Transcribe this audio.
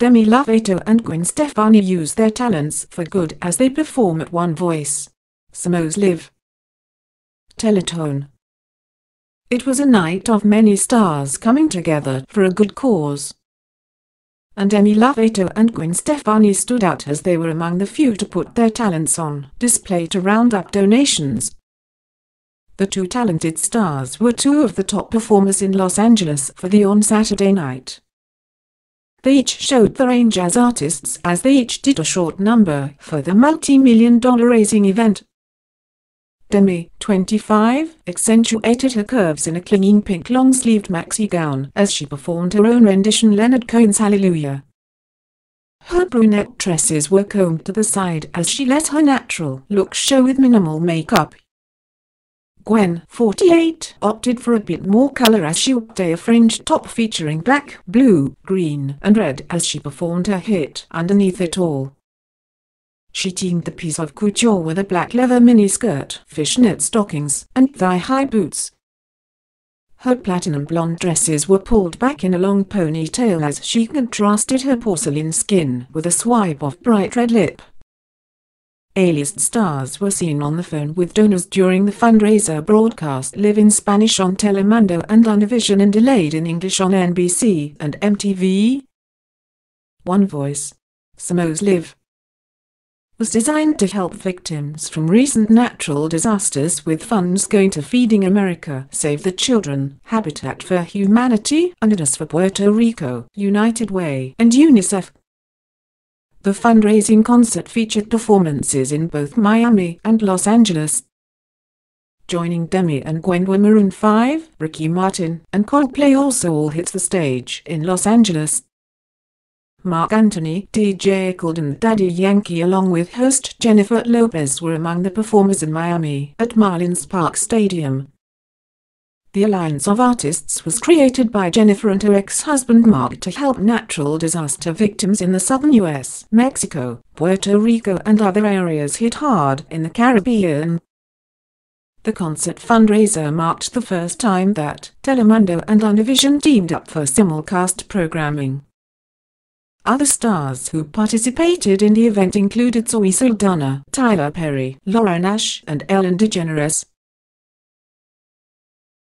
Demi Lovato and Gwen Stefani use their talents for good as they perform at One Voice. Samos Live. Teletone. It was a night of many stars coming together for a good cause. And Demi Lovato and Gwen Stefani stood out as they were among the few to put their talents on display to round up donations. The two talented stars were two of the top performers in Los Angeles for the on Saturday night. They each showed their range as artists as they each did a short number for the multi-million dollar raising event. Demi, 25, accentuated her curves in a clinging pink long-sleeved maxi gown as she performed her own rendition Leonard Cohen's Hallelujah. Her brunette tresses were combed to the side as she let her natural look show with minimal makeup. Gwen 48 opted for a bit more color as she wore a fringed top featuring black, blue, green, and red as she performed her hit underneath it all. She teamed the piece of couture with a black leather miniskirt, fishnet stockings, and thigh-high boots. Her platinum blonde dresses were pulled back in a long ponytail as she contrasted her porcelain skin with a swipe of bright red lip. A-list stars were seen on the phone with donors during the fundraiser broadcast live in Spanish on Telemundo and Univision and delayed in English on NBC and MTV. One Voice, Samos Live, was designed to help victims from recent natural disasters with funds going to Feeding America, Save the Children, Habitat for Humanity, Unidos for Puerto Rico, United Way, and UNICEF. The fundraising concert featured performances in both Miami and Los Angeles. Joining Demi and Gwen were Maroon 5, Ricky Martin, and Coldplay also all hits the stage in Los Angeles. Mark Anthony, DJ Cold and Daddy Yankee along with host Jennifer Lopez were among the performers in Miami at Marlins Park Stadium. The Alliance of Artists was created by Jennifer and her ex-husband Mark to help natural disaster victims in the southern U.S., Mexico, Puerto Rico and other areas hit hard in the Caribbean. The concert fundraiser marked the first time that Telemundo and Univision teamed up for simulcast programming. Other stars who participated in the event included Zoe Saldana, Tyler Perry, Laura Nash and Ellen DeGeneres.